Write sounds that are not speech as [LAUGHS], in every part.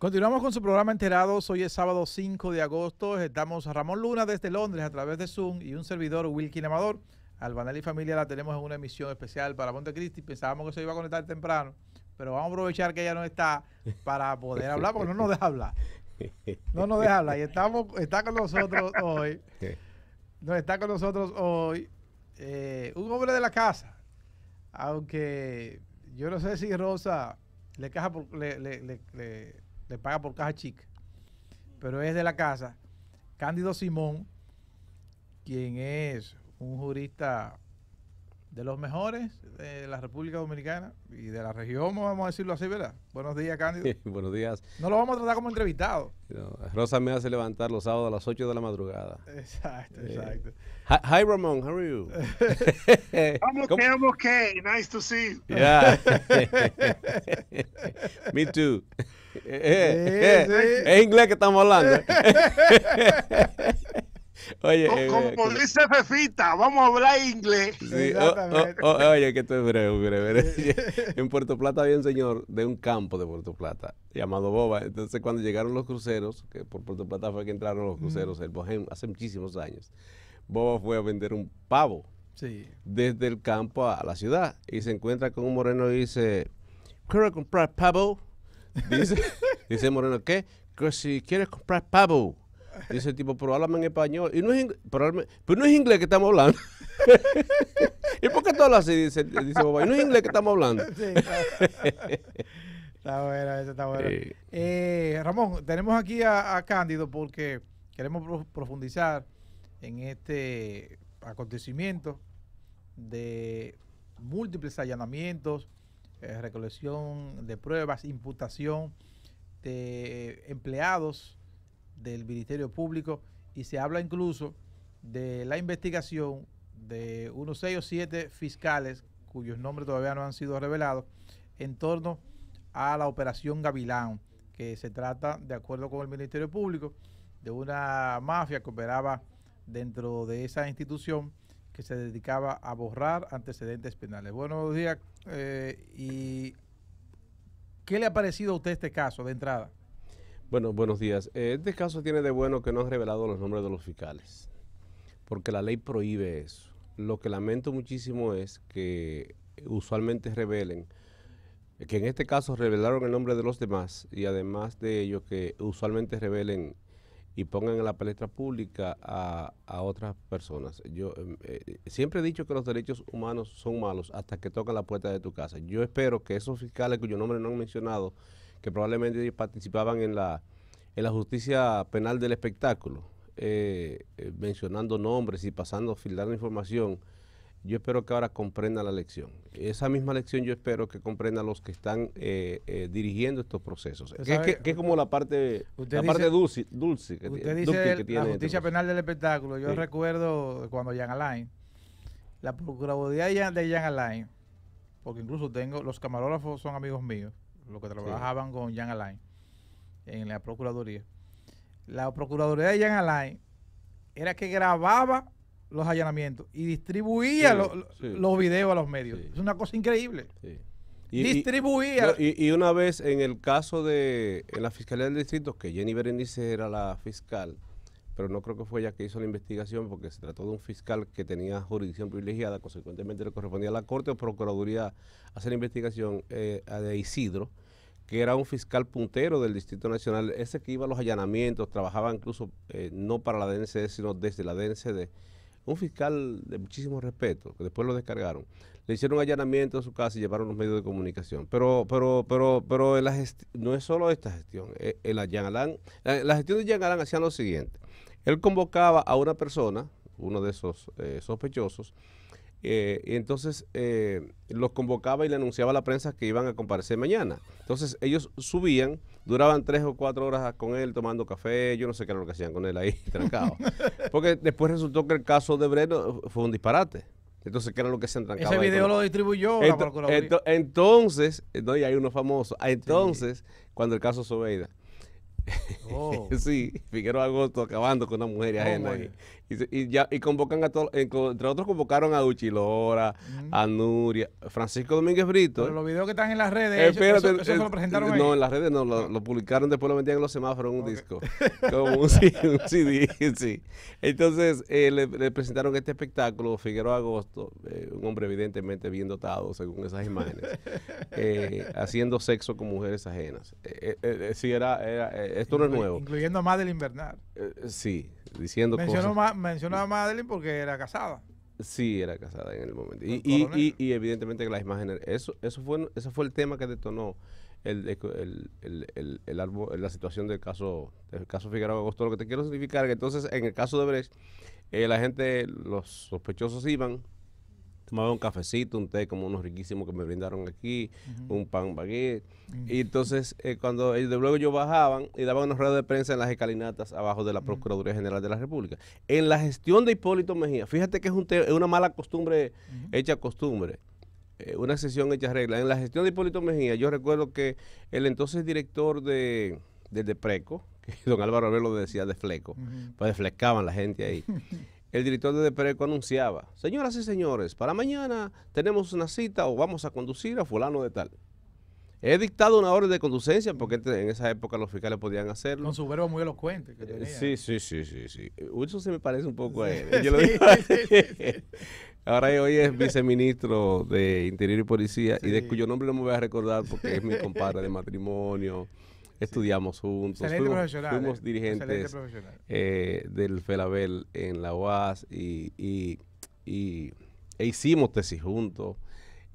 Continuamos con su programa Enterados. Hoy es sábado 5 de agosto. Estamos a Ramón Luna desde Londres a través de Zoom y un servidor, Wilkin Amador. Albanel y familia la tenemos en una emisión especial para Montecristi. Pensábamos que se iba a conectar temprano, pero vamos a aprovechar que ella no está para poder hablar porque no nos deja hablar. No nos deja hablar. Y estamos, está con nosotros hoy. No, está con nosotros hoy eh, un hombre de la casa. Aunque yo no sé si Rosa le, caja por, le le paga por caja chica, pero es de la casa. Cándido Simón, quien es un jurista de los mejores de la República Dominicana y de la región, vamos a decirlo así, ¿verdad? Buenos días, Cándido. [LAUGHS] Buenos días. No lo vamos a tratar como entrevistado. Rosa me hace levantar los sábados a las 8 de la madrugada. Exacto, eh, exacto. Hi, Ramón, how are you? I'm okay, I'm okay. Nice to see you. [LAUGHS] Me too. [LAUGHS] Es inglés que estamos hablando. Oye, eh, como, dice Fefita, vamos a hablar inglés. Sí, oh, oh, oh, oye, que esto es breve, breve. [LAUGHS] En Puerto Plata había un señor de un campo de Puerto Plata llamado Boba. Entonces, cuando llegaron los cruceros, que por Puerto Plata fue que entraron los mm. cruceros, el hace muchísimos años, Boba fue a vender un pavo sí. desde el campo a la ciudad. Y se encuentra con un moreno y dice: Quiero comprar pavo. Dice, [LAUGHS] dice Moreno, ¿qué? Que si quieres comprar pavo Dice el tipo, pero háblame en español. Y no es pero, pero, no es inglés que estamos hablando. [LAUGHS] ¿Y por qué tú así? Dice, dice Y no es inglés que estamos hablando. está bueno, eso está bueno. Eh, Ramón, tenemos aquí a, Cándido porque queremos profundizar en este acontecimiento de múltiples allanamientos, eh, recolección de pruebas, imputación de empleados del Ministerio Público y se habla incluso de la investigación de unos seis o siete fiscales cuyos nombres todavía no han sido revelados en torno a la operación Gavilán, que se trata, de acuerdo con el Ministerio Público, de una mafia que operaba dentro de esa institución que se dedicaba a borrar antecedentes penales. Buenos días eh, y ¿qué le ha parecido a usted este caso de entrada? Bueno, buenos días. Eh, este caso tiene de bueno que no han revelado los nombres de los fiscales, porque la ley prohíbe eso. Lo que lamento muchísimo es que usualmente revelen, que en este caso revelaron el nombre de los demás y además de ello que usualmente revelen y pongan en la palestra pública a, otras personas. Yo em, eh, siempre he dicho que los derechos humanos son malos hasta que tocan la puerta de tu casa. Yo espero que esos fiscales cuyo nombre no han mencionado que probablemente participaban en la, en la justicia penal del espectáculo, eh, eh, mencionando nombres y pasando, a la información, yo espero que ahora comprenda la lección. Esa misma lección yo espero que comprendan los que están eh, dirigiendo estos procesos. Que, es como la parte, la dulce, dulce, que, dice tiene la justicia penal del espectáculo. Yo recuerdo cuando Jan Alain, la Procuraduría de Jan Alain, porque incluso tengo, los camarógrafos son amigos míos, lo que trabajaban con Jan Alain en la Procuraduría. La Procuraduría de Jan Alain era que grababa los allanamientos y distribuía los videos a los medios. Es una cosa increíble. Y, distribuía. Y, una vez en el caso de la Fiscalía del Distrito, que Jenny Berenice era la fiscal, pero no creo que fue ella que hizo la investigación porque se trató de un fiscal que tenía jurisdicción privilegiada, consecuentemente le correspondía a la Corte o Procuraduría hacer investigación eh, de Isidro, que era un fiscal puntero del Distrito Nacional, ese que iba a los allanamientos, trabajaba incluso eh, no para la DNCD, sino desde la DNCD. Un fiscal de muchísimo respeto, que después lo descargaron. Le hicieron allanamiento a su casa y llevaron los medios de comunicación. Pero, pero, pero, pero no es solo esta gestión. en eh, la, gestión de Alán hacían lo siguiente él convocaba a una persona, uno de esos eh, sospechosos, eh, y entonces eh, los convocaba y le anunciaba a la prensa que iban a comparecer mañana. Entonces ellos subían, duraban tres o cuatro horas con él tomando café, yo no sé qué era lo que hacían con él ahí [LAUGHS] trancado. Porque después resultó que el caso de Breno fue un disparate. Entonces, ¿qué era lo que se entrancaba? Ese video lo distribuyó entonces, y hay uno famoso. Ah, entonces, cuando el caso Sobeida, Oh. [LAUGHS] sí, Figueroa Agosto acabando con una mujer y oh, ajena ahí. Y, y convocan a todos, eh, entre otros convocaron a Uchilora, mm. a Nuria, Francisco Domínguez Brito. Pero los videos que están en las redes, No, en las redes no, lo, publicaron, después lo metían en los semáforos en un disco, [LAUGHS] como un, CD, Entonces eh, le, presentaron este espectáculo, Figueroa Agosto, eh, un hombre evidentemente bien dotado según esas imágenes, [LAUGHS] haciendo sexo con mujeres ajenas. sí, era, esto no es nuevo. Incluyendo a Madeline Bernard. Eh, sí, diciendo mencionó cosas. mencionó a Madeline porque era casada. Sí, era casada en el momento. Y, y, evidentemente que las imágenes, eso, eso fue, eso fue el tema que detonó el, la situación del caso, del caso Figueroa Agosto. Lo que te quiero significar que entonces en el caso de Brecht, eh, la gente, los sospechosos iban, tomaba un cafecito, un té como unos riquísimos que me brindaron aquí, un pan baguette. Y entonces, eh, cuando de luego yo bajaban y daban unos ruedos de prensa en las escalinatas abajo de la Procuraduría General de la República. En la gestión de Hipólito Mejía, fíjate que es, una mala costumbre, hecha costumbre eh, una sesión hecha regla. En la gestión de Hipólito Mejía, yo recuerdo que el entonces director de, de Preco, [LAUGHS] que don Álvaro lo decía de Fleco, pues de pues la gente ahí. [LAUGHS] el director de DEPRECO anunciaba, señoras y señores, para mañana tenemos una cita o vamos a conducir a fulano de tal. He dictado una orden de conducencia porque en esa época los fiscales podían hacerlo. Con su verbo muy elocuente. Que Sí, sí, sí, sí, sí. Eso se me parece un poco a él. Yo Ahora hoy es viceministro de Interior y Policía y de cuyo nombre no me voy a recordar porque es mi compadre de matrimonio estudiamos juntos, fuimos, eh. dirigentes eh, del Felabel en la UAS y, e hicimos tesis juntos.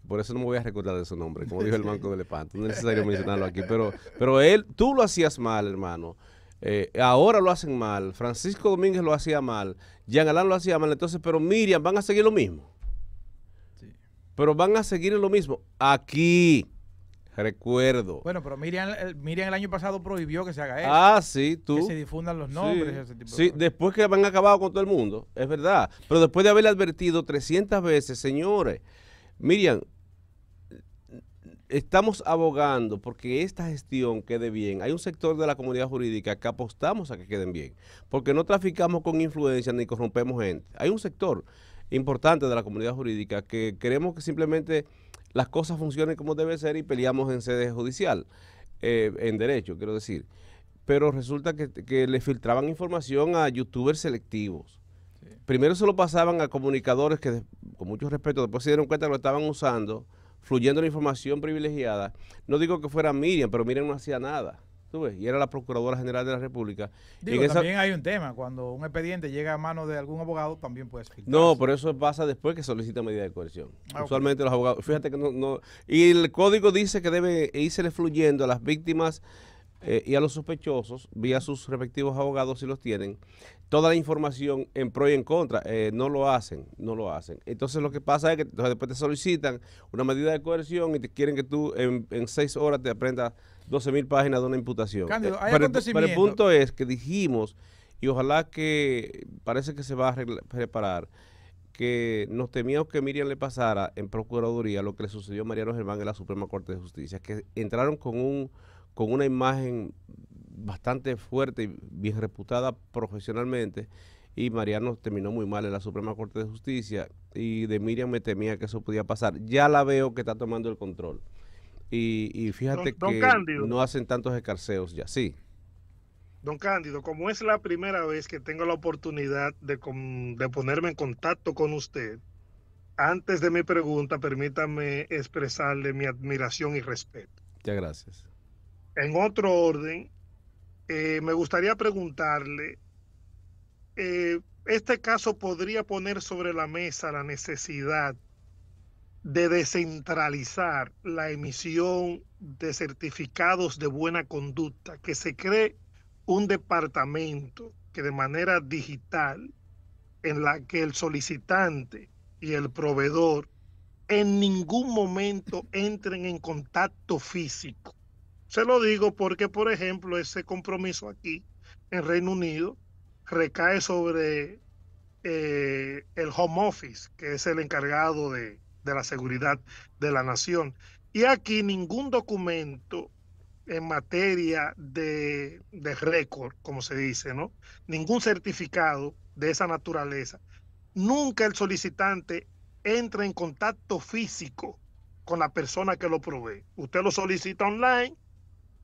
Por eso no me voy a recordar de su nombre, como dijo el [LAUGHS] Banco de Lepanto, No es necesario mencionarlo aquí, pero, pero él, tú lo hacías mal, hermano. Eh, ahora lo hacen mal. Francisco Domínguez lo hacía mal. Jean Alain lo hacía mal. Entonces, pero Miriam, van a seguir lo mismo. Pero van a seguir lo mismo. Aquí. Recuerdo. Bueno, pero Miriam, Miriam el año pasado prohibió que se haga eso. Ah, sí, tú. Que se difundan los nombres. Sí, ese tipo después que han acabado con todo el mundo, es verdad. Pero después de haberle advertido 300 veces, señores, Miriam, estamos abogando porque esta gestión quede bien. Hay un sector de la comunidad jurídica que apostamos a que queden bien, porque no traficamos con influencia ni corrompemos gente. Hay un sector importante de la comunidad jurídica que queremos que simplemente las cosas funcionen como debe ser y peleamos en sede judicial, eh, en derecho, quiero decir. Pero resulta que, le filtraban información a youtubers selectivos. Primero se lo pasaban a comunicadores que, con mucho respeto, después se dieron cuenta que lo estaban usando, fluyendo la información privilegiada. No digo que fuera Miriam, pero Miriam no hacía nada. Y era la Procuradora General de la República. Digo, también hay un tema, cuando un expediente llega a manos de algún abogado, también puede ser No, pero eso pasa después que solicita medida de coerción. Ah, Usualmente los abogados, fíjate que no, Y el código dice que debe e irse fluyendo a las víctimas eh, y a los sospechosos, vía sus respectivos abogados si los tienen, toda la información en pro y en contra. Eh, no lo hacen, no lo hacen. Entonces lo que pasa es que después te solicitan una medida de coerción y te quieren que tú en, seis horas te aprendas 12 mil páginas de una imputación. Eh, pero, el punto es que dijimos, y ojalá que parece que se va a reparar, que nos temíamos que Miriam le pasara en Procuraduría lo que le sucedió a Mariano Germán en la Suprema Corte de Justicia, que entraron con un con una imagen bastante fuerte y bien reputada profesionalmente. Y Mariano terminó muy mal en la Suprema Corte de Justicia. Y de Miriam me temía que eso podía pasar. Ya la veo que está tomando el control. Y, fíjate que no hacen tantos escarceos ya. Sí. Don Cándido, como es la primera vez que tengo la oportunidad de ponerme en contacto con usted, antes de mi pregunta, permítame expresarle mi admiración y respeto. Muchas gracias. En otro orden, eh, me gustaría preguntarle, eh, este caso podría poner sobre la mesa la necesidad de descentralizar la emisión de certificados de buena conducta, que se cree un departamento que de manera digital, en la que el solicitante y el proveedor en ningún momento entren en contacto físico se lo digo porque, por ejemplo, ese compromiso aquí en Reino Unido recae sobre eh, el Home Office, que es el encargado de, la seguridad de la nación. Y aquí ningún documento en materia de, de récord, como se dice, ¿no? Ningún certificado de esa naturaleza. Nunca el solicitante entra en contacto físico con la persona que lo provee. Usted lo solicita online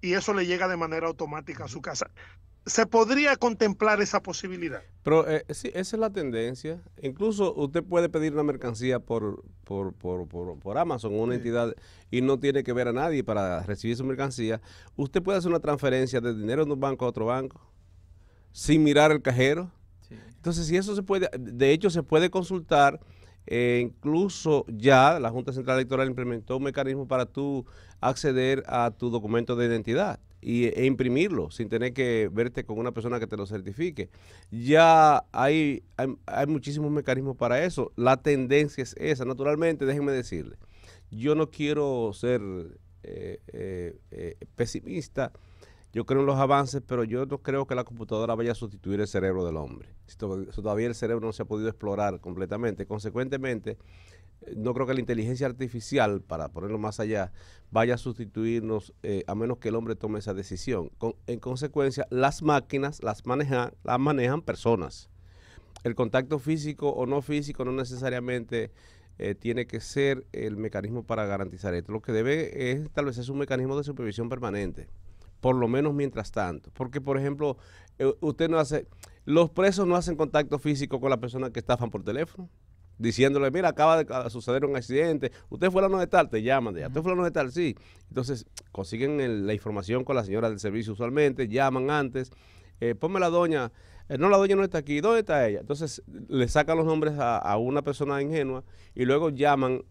y eso le llega de manera automática a su casa. ¿Se podría contemplar esa posibilidad? Pero eh, sí, esa es la tendencia. Incluso usted puede pedir una mercancía por, por, Amazon una entidad y no tiene que ver a nadie para recibir su mercancía. Usted puede hacer una transferencia de dinero de un banco a otro banco sin mirar el cajero. Entonces, si eso se puede, de hecho, se puede consultar e incluso ya la Junta Central Electoral implementó un mecanismo para tú acceder a tu documento de identidad y, e imprimirlo sin tener que verte con una persona que te lo certifique. Ya hay, hay, muchísimos mecanismos para eso. La tendencia es esa. Naturalmente, déjenme decirle, yo no quiero ser eh, eh, eh, pesimista yo creo en los avances, pero yo no creo que la computadora vaya a sustituir el cerebro del hombre. Todavía el cerebro no se ha podido explorar completamente. Consecuentemente, eh, no creo que la inteligencia artificial, para ponerlo más allá, vaya a sustituirnos eh, a menos que el hombre tome esa decisión. en consecuencia, las máquinas las, manejan las manejan personas. El contacto físico o no físico no necesariamente eh, tiene que ser el mecanismo para garantizar esto. Lo que debe es tal vez es un mecanismo de supervisión permanente por lo menos mientras tanto. Porque, por ejemplo, eh, usted no hace, los presos no hacen contacto físico con la persona que estafan por teléfono, diciéndole, mira, acaba de suceder un accidente, usted fue a la de tal, te llaman, de usted fue a la de tal, sí. Entonces, consiguen la información con la señora del servicio usualmente, llaman antes, eh, ponme la doña, eh, no, la doña no está aquí, ¿dónde está ella? Entonces, le sacan los nombres a, a una persona ingenua y luego llaman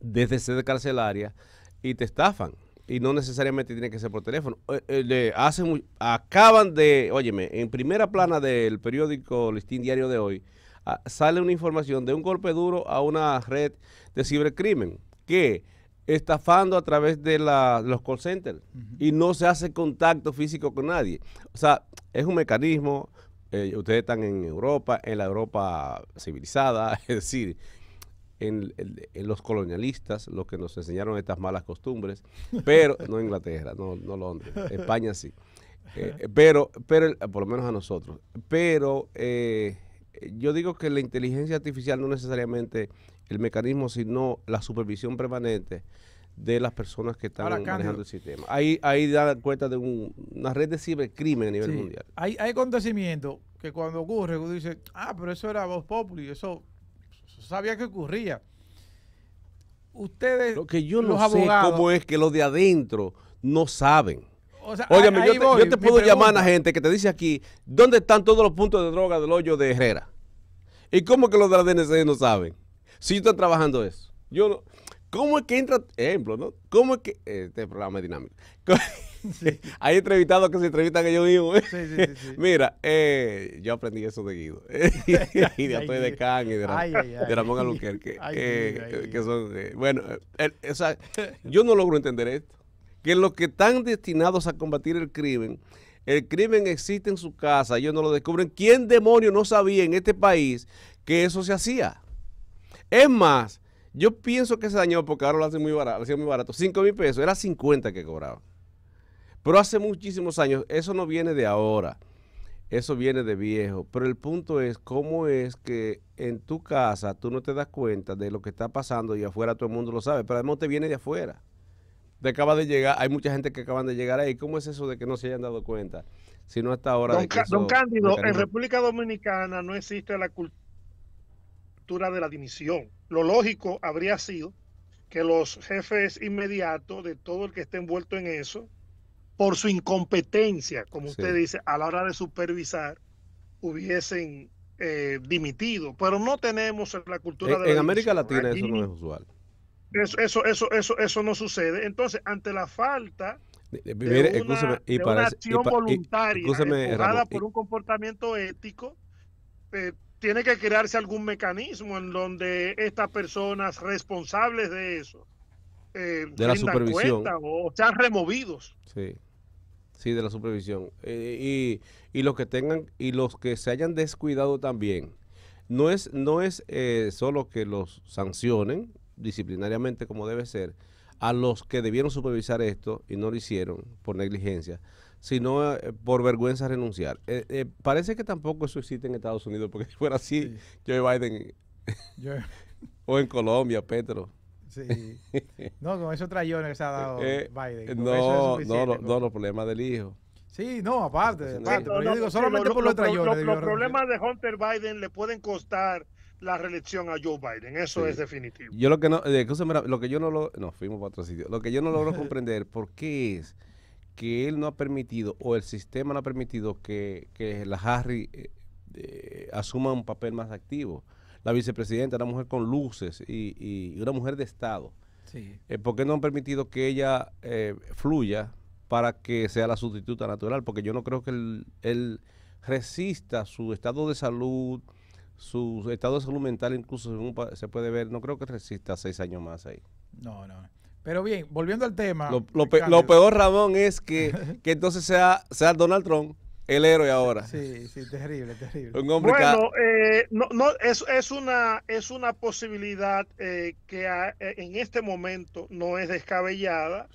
desde sede carcelaria y te estafan y no necesariamente tiene que ser por teléfono. Eh, eh, le hacen, acaban de, óyeme, en primera plana del periódico Listín Diario de hoy, ah, sale una información de un golpe duro a una red de cibercrimen que estafando a través de la, los call centers y no se hace contacto físico con nadie. O sea, es un mecanismo, eh, ustedes están en Europa, en la Europa civilizada, [LAUGHS] es decir, en, los colonialistas los que nos enseñaron estas malas costumbres, pero [LAUGHS] no Inglaterra, no, Londres, España sí. Eh, eh, pero, pero, por lo menos a nosotros. Pero eh, yo digo que la inteligencia artificial no necesariamente el mecanismo, sino la supervisión permanente de las personas que están manejando el sistema. Ahí, ahí da cuenta de una red de cibercrimen a nivel mundial. Hay, hay acontecimientos que cuando ocurre, uno dice, ah, pero eso era voz populi, eso sabía que ocurría. Ustedes, lo que yo no los abogados, cómo es que los de adentro no saben. O sea, yo, te, puedo llamar a gente que te dice aquí, ¿dónde están todos los puntos de droga del hoyo de Herrera? ¿Y cómo que los de la DNC no saben? Si estoy trabajando eso. Yo no, ¿Cómo es que entra, ejemplo, ¿no? ¿Cómo es que, eh, este programa es dinámico? [LAUGHS] [LAUGHS] Hay entrevistados que se entrevistan ellos mismos. Sí, [LAUGHS] Mira, eh, yo aprendí eso de Guido. [LAUGHS] y de Antonio de Can y de, Ramón que bueno, yo no logro entender esto. Que los que están destinados a combatir el crimen, el crimen existe en su casa, ellos no lo descubren. ¿Quién demonio no sabía en este país que eso se hacía? Es más, yo pienso que se dañó porque ahora lo hacen muy barato, lo hacía muy barato. 5 mil pesos, era 50 que cobraba. Pero hace muchísimos años, eso no viene de ahora, eso viene de viejo. Pero el punto es cómo es que en tu casa tú no te das cuenta de lo que está pasando y afuera todo el mundo lo sabe, pero además te viene de afuera. Te acaba de llegar, hay mucha gente que acaban de llegar ahí. ¿Cómo es eso de que no se hayan dado cuenta? Si no hasta ahora. Don, don Cándido, en República Dominicana no existe la cultura de la dimisión. Lo lógico habría sido que los jefes inmediatos de todo el que esté envuelto en eso por su incompetencia, como usted dice, a la hora de supervisar, hubiesen eh, dimitido. Pero no tenemos la cultura de... en América Latina eso no es usual. Eso, eso, eso, eso, no sucede. Entonces, ante la falta de, una, acción voluntaria eh, por un comportamiento ético, eh, tiene que crearse algún mecanismo en donde estas personas responsables de eso eh, de la supervisión. o sean removidos. Sí. de la supervisión. Eh, y, y, los que tengan, y los que se hayan descuidado también. No es, no es eh, solo que los sancionen disciplinariamente como debe ser, a los que debieron supervisar esto y no lo hicieron por negligencia, sino por vergüenza renunciar. parece que tampoco eso existe en Estados Unidos, porque si fuera así, Joe Biden, [LAUGHS] o en Colombia, Petro. Sí. [LAUGHS] No, con eso trayones que se ha dado eh, eh, Biden. no, no, los problemas del hijo. Sí, no, aparte, yo digo solamente por los problemas de Hunter Biden le pueden costar la reelección a Joe Biden, eso es definitivo. Yo lo que no, eh, lo que yo no lo, no, fuimos para otro sitio. Lo que yo no logro [LAUGHS] comprender por qué es que él no ha permitido o el sistema no ha permitido que, que la Harry asuma un papel más activo la vicepresidenta, una mujer con luces y, una mujer de Estado. Sí. Eh, ¿Por qué no han permitido que ella eh, fluya para que sea la sustituta natural? Porque yo no creo que él, resista su estado de salud, su estado de salud mental, incluso según se puede ver, no creo que resista seis años más ahí. No, no. Pero bien, volviendo al tema. Lo, peor, Ramón, es que, [LAUGHS] que entonces sea, sea Donald Trump el héroe ahora. Sí, sí, terrible, terrible. bueno, eh, no, es, una, es una posibilidad eh, que eh, en este momento no es descabellada.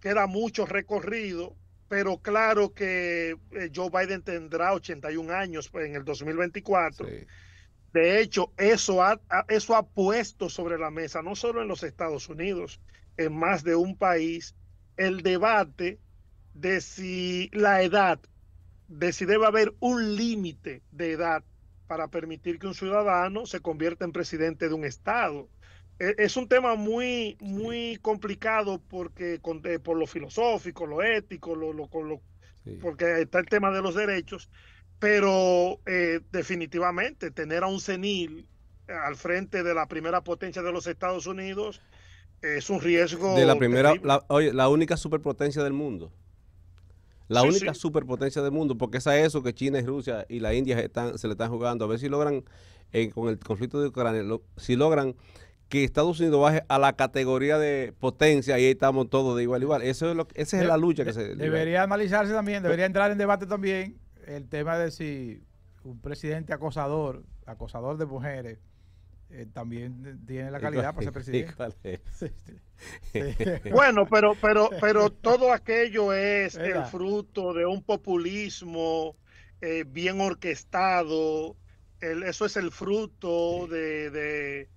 queda mucho recorrido, pero claro que Joe Biden tendrá 81 años en el 2024. De hecho, eso eso ha puesto sobre la mesa, no solo en los Estados Unidos, en más de un país, el debate de si la edad, de si debe haber un límite de edad para permitir que un ciudadano se convierta en presidente de un Estado. E, es un tema muy, muy complicado porque con, eh, por lo filosófico, lo ético, lo, lo, porque está el tema de los derechos, pero eh, definitivamente tener a un senil al frente de la primera potencia de los Estados Unidos es un riesgo. De la primera, la única superpotencia del mundo la única superpotencia del mundo, porque es a eso que China y Rusia y la India están, se le están jugando, a ver si logran, eh, con el conflicto de Ucrania, si logran que Estados Unidos baje a la categoría de potencia y ahí estamos todos de igual igual. Eso es lo, esa es la lucha que se... Debería analizarse también, debería entrar en debate también el tema de si un presidente acosador, acosador de mujeres, eh, también tiene la calidad para ser presidente. [LAUGHS] [LAUGHS] Bueno, pero, pero, pero [LAUGHS] todo aquello es el fruto de un populismo eh, bien orquestado. eso es el fruto de,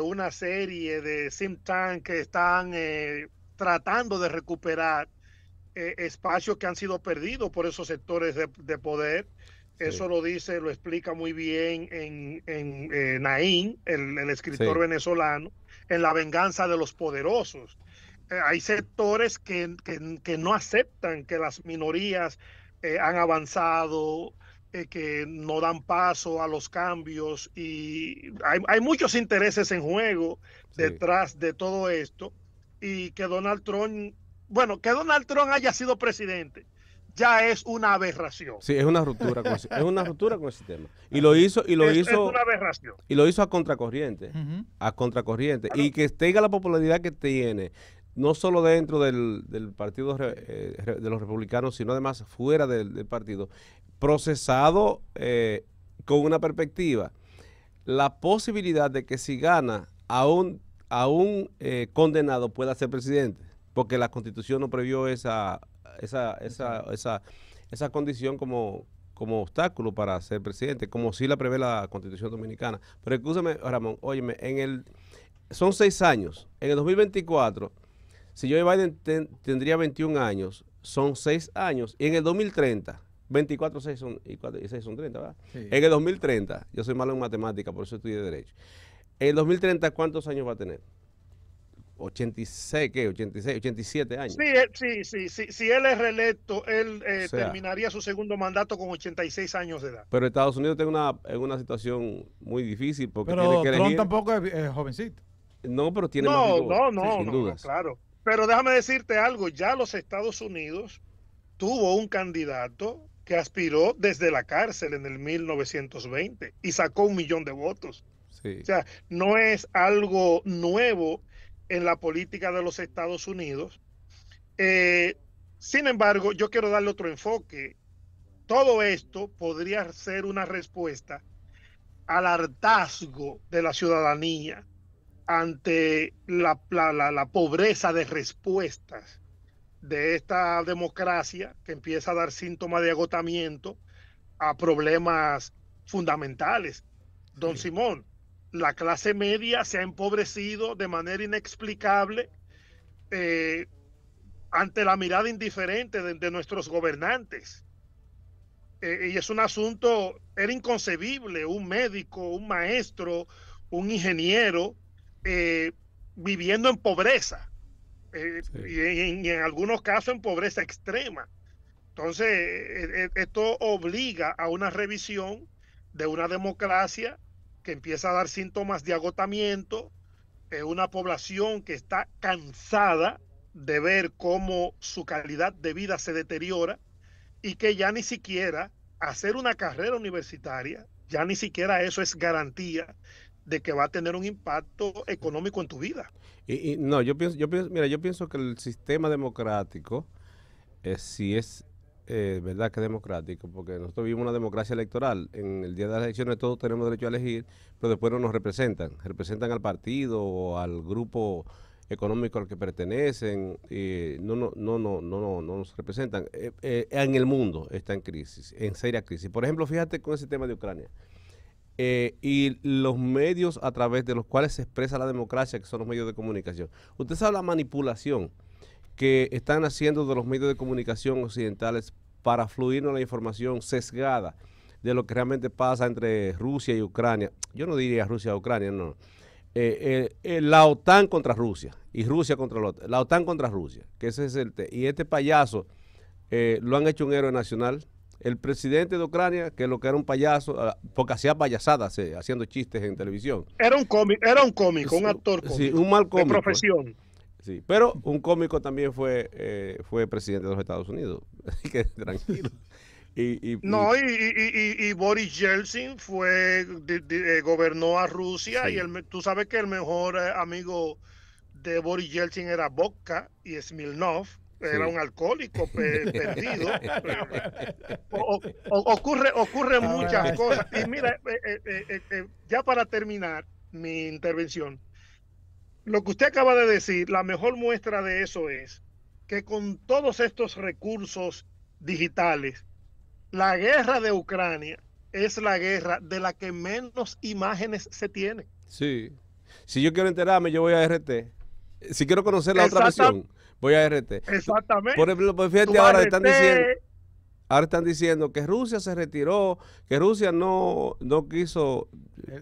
una serie de think que están eh, tratando de recuperar espacios que han sido perdidos por esos sectores de poder eso lo dice, lo explica muy bien en, en eh, Naín, el, escritor venezolano, en La venganza de los poderosos. Eh, hay sectores que, no aceptan que las minorías eh, han avanzado, que no dan paso a los cambios y hay, muchos intereses en juego detrás de todo esto y que Donald Trump, bueno, que Donald Trump haya sido presidente ya es una aberración. Sí, es una ruptura con, es una ruptura con el sistema. Y lo hizo y lo hizo una aberración. y lo hizo a contracorriente, a contracorriente y que tenga la popularidad que tiene no solo dentro del, partido eh, de los republicanos, sino además fuera del, partido, procesado eh, con una perspectiva, la posibilidad de que si gana a un, eh, condenado pueda ser presidente, porque la constitución no previó esa esa, esa, esa, esa condición como, como obstáculo para ser presidente, como sí la prevé la Constitución Dominicana. Pero escúchame, Ramón, óyeme, en el, son seis años. En el 2024, si Joe Biden tendría 21 años, son seis años. Y en el 2030, 24, 6 son, y 6 son 30, ¿verdad? En el 2030, yo soy malo en matemática, por eso estudié Derecho. En el 2030, ¿cuántos años va a tener? 86, ¿qué? 86, 87 años. Sí, sí, sí, Si él es reelecto, él eh, terminaría su segundo mandato con 86 años de edad. Pero Estados Unidos está en una, en una situación muy difícil porque tampoco es jovencito. No, pero tiene no, no, no, no, claro. Pero déjame decirte algo, ya los Estados Unidos tuvo un candidato que aspiró desde la cárcel en el 1920 y sacó un millón de votos. Sí. O sea, no es algo nuevo en la política de los Estados Unidos. Eh, sin embargo, yo quiero darle otro enfoque. Todo esto podría ser una respuesta al hartazgo de la ciudadanía ante la, la, la, pobreza de respuestas de esta democracia que empieza a dar síntomas de agotamiento a problemas fundamentales. Don Simón, la clase media se ha empobrecido de manera inexplicable eh, ante la mirada indiferente de, nuestros gobernantes. Eh, y es un asunto, era inconcebible un médico, un maestro, un ingeniero eh, viviendo en pobreza. y, en, algunos casos en pobreza extrema. Entonces, esto obliga a una revisión de una democracia empieza a dar síntomas de agotamiento, es una población que está cansada de ver cómo su calidad de vida se deteriora y que ya ni siquiera hacer una carrera universitaria, ya ni siquiera eso es garantía de que va a tener un impacto económico en tu vida. Y, no, yo pienso, yo pienso, mira, yo pienso que el sistema democrático, eh, si es eh, verdad que democrático, porque nosotros vivimos una democracia electoral. En el día de las elecciones todos tenemos derecho a elegir, pero después no nos representan. Representan al partido o al grupo económico al que pertenecen, y no, no, no, no, no, no nos representan. Eh, eh, en el mundo está en crisis, en seria crisis. Por ejemplo, fíjate con ese tema de Ucrania. Eh, y los medios a través de los cuales se expresa la democracia, que son los medios de comunicación. Usted sabe la manipulación que están haciendo de los medios de comunicación occidentales para fluirnos la información sesgada de lo que realmente pasa entre Rusia y Ucrania. Yo no diría Rusia y Ucrania, no. Eh, eh, eh, la OTAN contra Rusia y Rusia contra la OTAN. La OTAN contra Rusia, que ese es el... Y este payaso lo han hecho un héroe nacional. El presidente de Ucrania, que lo que era un payaso, ah, porque hacía payasadas haciendo chistes en televisión. Era un cómic, era un cómico, un actor cómico. Sí, un mal cómico. profesión Sí, pero un cómico también fue, eh, fue presidente de los Estados Unidos. [LAUGHS] Así que tranquilo. Y, no, y, Boris Yeltsin fue, eh, gobernó a Rusia y el, tú sabes que el mejor eh, amigo de Boris Yeltsin era Vodka y Smilnov Era un alcohólico [LAUGHS] perdido. [LAUGHS] ocurre ocurre ah, muchas cosas. Y mira, ya para terminar mi intervención, lo que usted acaba de decir, la mejor muestra de eso es que con todos estos recursos digitales, la guerra de Ucrania es la guerra de la que menos imágenes se tienen. Sí. Si yo quiero enterarme, yo voy a RT. Si quiero conocer la otra versión, voy a RT. Exactamente. Por ejemplo, pues fíjate ahora, están diciendo... Ahora están diciendo que Rusia se retiró, que Rusia no, quiso...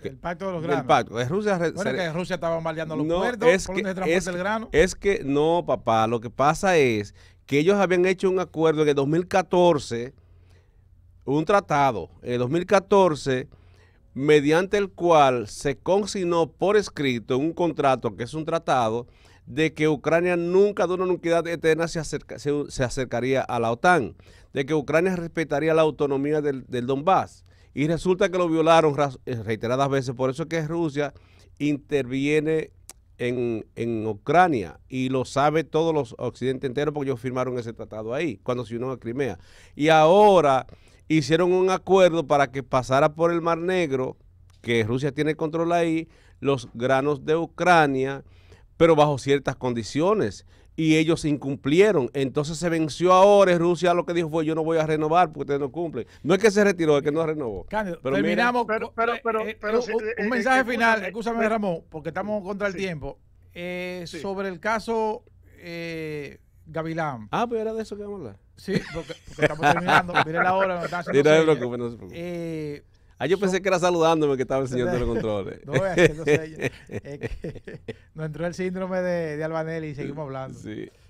El, pacto de los granos. El pacto. Rusia, bueno, Rusia estaba bombardeando los no, puertos es que, grano. Es que, no, papá, lo que pasa es que ellos habían hecho un acuerdo en el 2014, un tratado, en el 2014 mediante el cual se consignó por escrito un contrato, que es un tratado, de que Ucrania nunca de una unidad eterna se, se, acercaría a la OTAN, de que Ucrania respetaría la autonomía del, del Donbass. Y resulta que lo violaron eh, reiteradas veces, por eso es que Rusia interviene en, en, Ucrania y lo sabe todos los occidente enteros porque ellos firmaron ese tratado ahí cuando se unió a Crimea. Y ahora hicieron un acuerdo para que pasara por el Mar Negro, que Rusia tiene control ahí, los granos de Ucrania pero bajo ciertas condiciones. Y ellos incumplieron. Entonces se venció ahora Rusia lo que dijo fue yo no voy a renovar porque ustedes no cumplen. No es que se retiró, es que no renovó. pero terminamos. pero, pero, eh, eh, pero, un, eh, mensaje final, escúchame Ramón, porque estamos contra el tiempo. Eh, Sobre el caso eh, Gavilán. Ah, pero era de eso que vamos a hablar. Sí, porque, estamos terminando. Mire la hora. [LAUGHS] No, no se preocupe. Eh, Ah, yo pensé que era saludándome que estaba el señor de los [LAUGHS] controles. No, es que no sé. [LAUGHS] Es que [LAUGHS] nos entró el síndrome de, de Albanelli y seguimos hablando.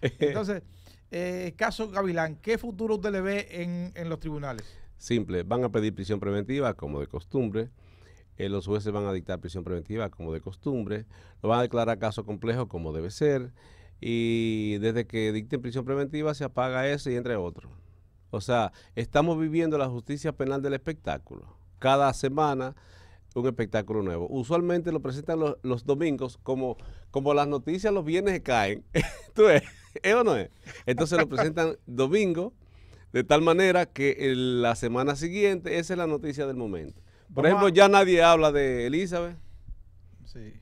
Entonces, eh, caso Gavilán, ¿qué futuro usted le ve en, los tribunales? Simple, van a pedir prisión preventiva como de costumbre. Eh, los jueces van a dictar prisión preventiva como de costumbre. Lo van a declarar caso complejo como debe ser. Y desde que dicten prisión preventiva se apaga ese y entre otro. O sea, estamos viviendo la justicia penal del espectáculo cada semana un espectáculo nuevo. Usualmente lo presentan los, domingos, como, como las noticias los viernes caen. [LAUGHS] ¿Tú ¿Es o no es? Entonces lo presentan domingo, de tal manera que la semana siguiente, esa es la noticia del momento. Por ejemplo, ya nadie habla de Elizabeth. Sí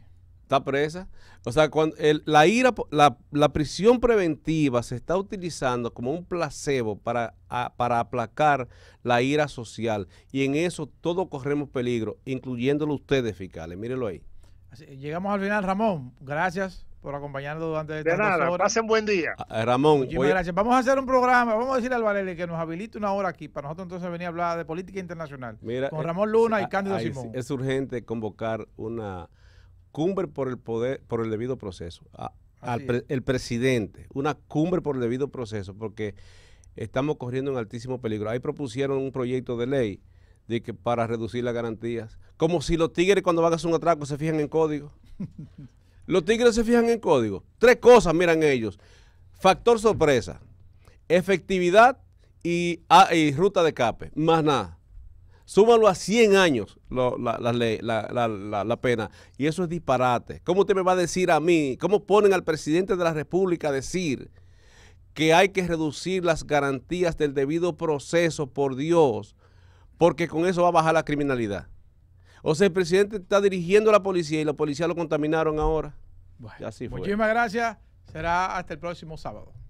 está presa. O sea, cuando la ira, la, prisión preventiva se está utilizando como un placebo para, para aplacar la ira social. Y en eso todos corremos peligro, incluyéndolo ustedes, fiscales. Mírenlo ahí. Llegamos al final, Ramón. Gracias por acompañarnos durante De nada, Pasen buen día. Ah, eh, Ramón. Vamos a hacer un programa. Vamos a decirle al Valerio que nos habilite una hora aquí para nosotros entonces venir a hablar de política internacional. con eh, Ramón Luna y ah, Cándido Simón. Es urgente convocar una cumbre por el poder, por el debido proceso. el presidente, una cumbre por el debido proceso, porque estamos corriendo en altísimo peligro. Ahí propusieron un proyecto de ley de que para reducir las garantías. Como si los tigres cuando van a hacer un atraco se fijan en código. [LAUGHS] los tigres se fijan en código. Tres cosas miran ellos. Factor sorpresa, efectividad y, ah, y ruta de escape. Más nada. Súmalo a 100 años la, pena. Y eso es disparate. ¿Cómo usted me va a decir a mí? ¿Cómo ponen al presidente de la República a decir que hay que reducir las garantías del debido proceso, por Dios? Porque con eso va a bajar la criminalidad. O sea, el presidente está dirigiendo a la policía y la policía lo contaminaron ahora. así fue. Muchísimas gracias. Será hasta el próximo sábado.